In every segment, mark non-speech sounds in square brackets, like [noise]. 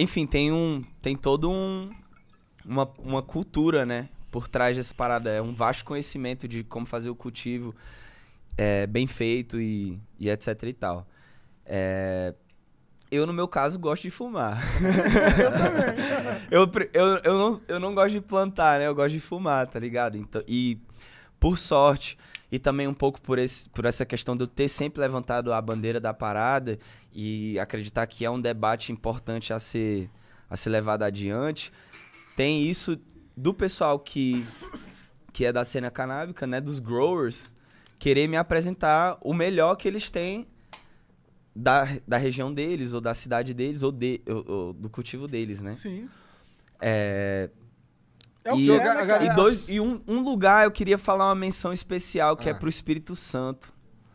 Enfim, tem um. Tem todo um. Uma, uma cultura, né? Por trás dessa parada. É um vasto conhecimento de como fazer o cultivo é, bem feito e, e etc e tal. É, eu, no meu caso, gosto de fumar. [laughs] eu, eu, eu, não, eu não gosto de plantar, né? Eu gosto de fumar, tá ligado? Então, e, por sorte, e também um pouco por, esse, por essa questão de eu ter sempre levantado a bandeira da parada e acreditar que é um debate importante a ser, a ser levado adiante. Tem isso do pessoal que, que é da cena canábica, né, dos growers, querer me apresentar o melhor que eles têm da, da região deles, ou da cidade deles, ou, de, ou, ou do cultivo deles, né? Sim. É, é e, é, e, dois, e um, um, lugar eu queria falar uma menção especial que é ah. é pro Espírito Santo.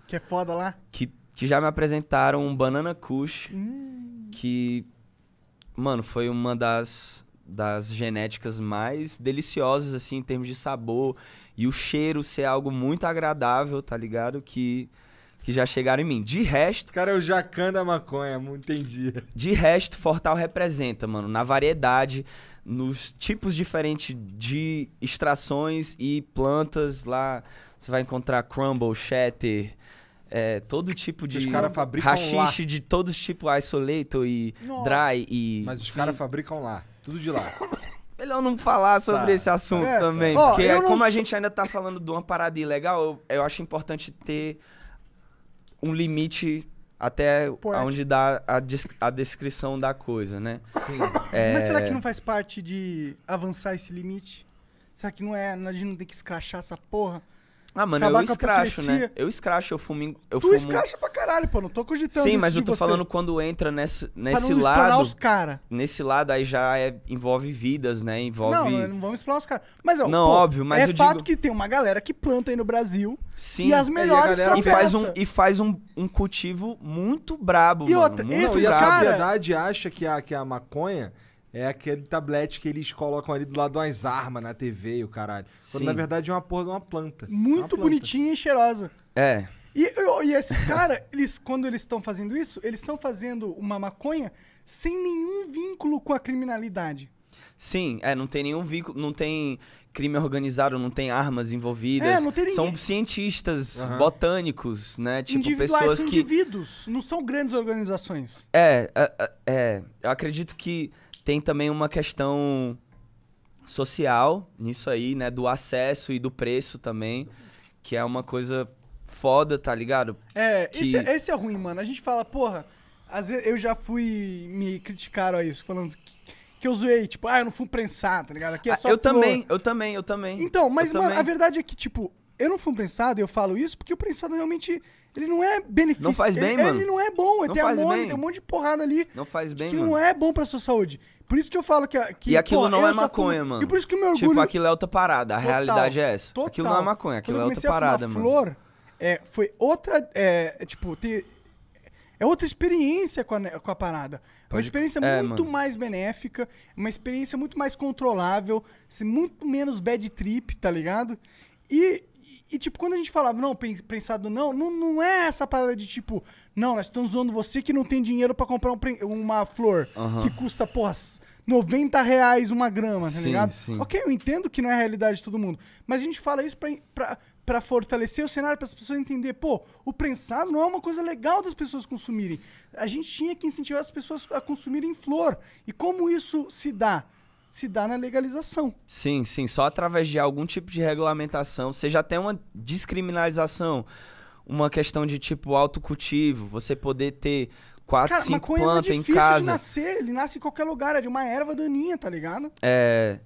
Que é foda lá? Que, que já me apresentaram um Banana Kush. Hum. Que, mano, foi uma das, das genéticas mais deliciosas, assim, em termos de sabor. E o cheiro ser algo muito agradável, tá ligado? Que que já chegaram em mim. De resto. Cara, é o jacan da maconha, entendi. De resto, Fortal representa, mano, na variedade, nos tipos diferentes de extrações e plantas. Lá você vai encontrar crumble, shatter. É, todo tipo de. Os caras fabricam rachixe lá. de todos tipo isolator e Nossa. dry e. Mas os caras fabricam lá. Tudo de lá. [coughs] Melhor não falar sobre tá. esse assunto é, também. Tá. Porque oh, como sou... a gente ainda tá falando de uma parada ilegal, eu, eu acho importante ter um limite até Poético. onde dá a, a, descrição da coisa, né? Sim. É... Mas será que não faz parte de avançar esse limite? Será que não é? A gente não tem que escrachar essa porra? Ah, mano, eu escracho, né? Eu escracho, eu fumo. Eu tu fumo... escracha pra caralho, pô. Não tô cogitando. Sim, mas eu tô falando você. quando entra nesse, nesse pra não lado. os cara. Nesse lado aí já é, envolve vidas, né? Envolve. Não, não vamos explorar os caras. Mas ó, Não, pô, óbvio, mas. É fato digo... que tem uma galera que planta aí no Brasil. Sim. E as melhores e são e faz um E faz um, um cultivo muito brabo, e mano. Outra, muito esses brabo. E a sociedade acha que a, que a maconha é aquele tablete que eles colocam ali do lado das armas na TV e o caralho. Quando na verdade é uma porra de uma planta. Muito é uma planta. bonitinha e cheirosa. É. E, e esses caras, [laughs] eles, quando eles estão fazendo isso, eles estão fazendo uma maconha sem nenhum vínculo com a criminalidade. Sim, é, não tem nenhum vínculo, não tem crime organizado, não tem armas envolvidas. É, não tem São cientistas, uhum. botânicos, né? Tipo, pessoas são que. indivíduos, não são grandes organizações. É, é, é, é eu acredito que tem também uma questão social nisso aí, né? Do acesso e do preço também, que é uma coisa foda, tá ligado? É, que... esse, é, esse, é ruim, mano. A gente fala, porra, às vezes eu já fui. Me criticaram a isso, falando que, que eu zoei, tipo, ah, eu não fui prensar, tá ligado? Aqui é ah, só. Ah, eu flor. também, eu também, eu também. Então, mas, mano, também. a verdade é que, tipo, eu não fui um prensado, eu falo isso porque o prensado realmente ele não é benefício. Não faz bem, ele, mano. Ele não é bom, ele é tem amônia, bem. tem um monte de porrada ali. Não faz bem, que mano. não é bom pra sua saúde. Por isso que eu falo que. que e aquilo pô, não é maconha, mano. E por isso que o meu tipo, orgulho. Tipo, aquilo é outra parada. A total, realidade é essa. Total. Aquilo não é maconha, aquilo é outra parada, mano. flor é, foi outra. É, tipo, tem. é outra experiência com a, com a parada. Uma experiência é, muito mano. mais benéfica, uma experiência muito mais controlável, muito menos bad trip, tá ligado? E e, tipo, quando a gente falava, não, prensado não, não, não é essa parada de tipo, não, nós estamos zoando você que não tem dinheiro para comprar um, uma flor uhum. que custa, porra, 90 reais uma grama, tá sim, ligado? Sim. Ok, eu entendo que não é a realidade de todo mundo, mas a gente fala isso pra, pra, fortalecer o cenário, para as pessoas entender, pô, o prensado não é uma coisa legal das pessoas consumirem. A gente tinha que incentivar as pessoas a consumirem flor. E como isso se dá? se dá na legalização. Sim, sim. Só através de algum tipo de regulamentação. seja até uma descriminalização, uma questão de tipo autocultivo, você poder ter quatro, Cara, cinco plantas é em casa. De nascer, ele nasce em qualquer lugar, é de uma erva daninha, tá ligado? É.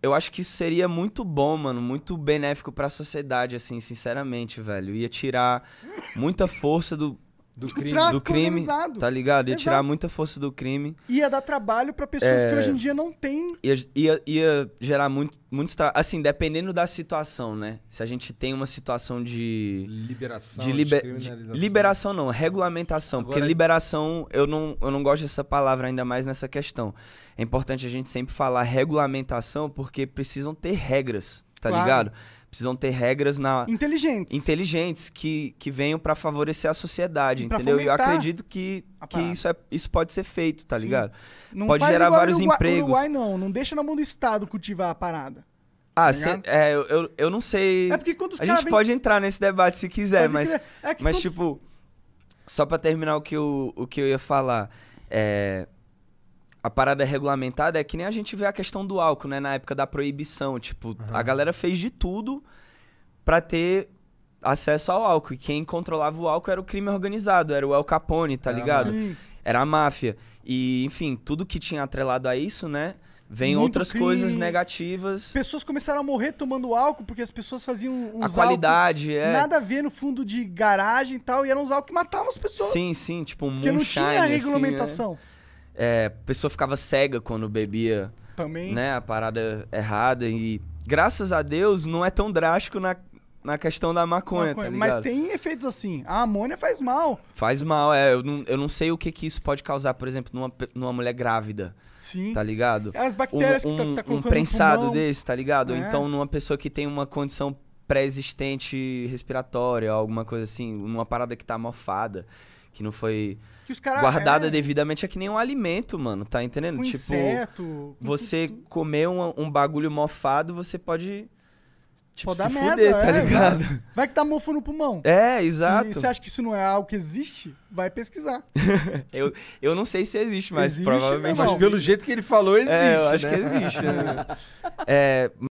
Eu acho que isso seria muito bom, mano, muito benéfico para a sociedade, assim, sinceramente, velho. Ia tirar muita força do do crime, do crime organizado. tá ligado? Ia Exato. tirar muita força do crime. Ia dar trabalho para pessoas é... que hoje em dia não tem Ia, ia, ia gerar muito, muitos tra... assim, dependendo da situação, né? Se a gente tem uma situação de liberação, de, liber... de liberação não, regulamentação, Agora... porque é- liberação eu não, eu não gosto dessa palavra ainda mais nessa questão. É importante a gente sempre falar regulamentação porque precisam ter regras, tá claro. ligado? precisam ter regras na inteligentes, inteligentes que, que venham para favorecer a sociedade, e entendeu? E eu acredito que, que isso, é, isso pode ser feito, tá Sim. ligado? Não pode gerar vários Uruguai, empregos. Uruguai não, não deixa na mão do Estado cultivar a parada. Ah, tá cê, é, eu, eu não sei. É porque quando os A gente vem... pode entrar nesse debate se quiser, pode mas, é mas quando... tipo, só para terminar o que, eu, o que eu ia falar, é, a parada é regulamentada é que nem a gente vê a questão do álcool, né? Na época da proibição. Tipo, uhum. a galera fez de tudo para ter acesso ao álcool. E quem controlava o álcool era o crime organizado, era o El Capone, tá ligado? Sim. Era a máfia. E, enfim, tudo que tinha atrelado a isso, né? Vem Muito outras coisas negativas. Pessoas começaram a morrer tomando álcool porque as pessoas faziam uns A qualidade, é. Nada a ver no fundo de garagem e tal, e eram uns álcool que matavam as pessoas. Sim, sim, tipo um Porque não tinha a regulamentação. Assim, é é, a pessoa ficava cega quando bebia Também. Né, a parada errada. E graças a Deus não é tão drástico na, na questão da maconha, maconha. tá ligado? Mas tem efeitos assim. A amônia faz mal. Faz mal, é. Eu não, eu não sei o que, que isso pode causar, por exemplo, numa, numa mulher grávida. Sim. Tá ligado? As bactérias um, um, que tá, tá colocando Um prensado desse, tá ligado? É. Então, numa pessoa que tem uma condição pré-existente respiratória, alguma coisa assim, uma parada que tá mofada, que não foi que cara, guardada é... devidamente, é que nem um alimento, mano, tá entendendo? Com tipo, inseto, você com... comer um, um bagulho mofado, você pode Tipo, se fuder, tá é, ligado? Vai, vai, que tá mofo no pulmão. É, exato. E você acha que isso não é algo que existe? Vai pesquisar. [laughs] eu, eu não sei se existe, mas existe, provavelmente. Mas pelo jeito que ele falou, existe. É, eu acho né? que existe. Né? [laughs] é,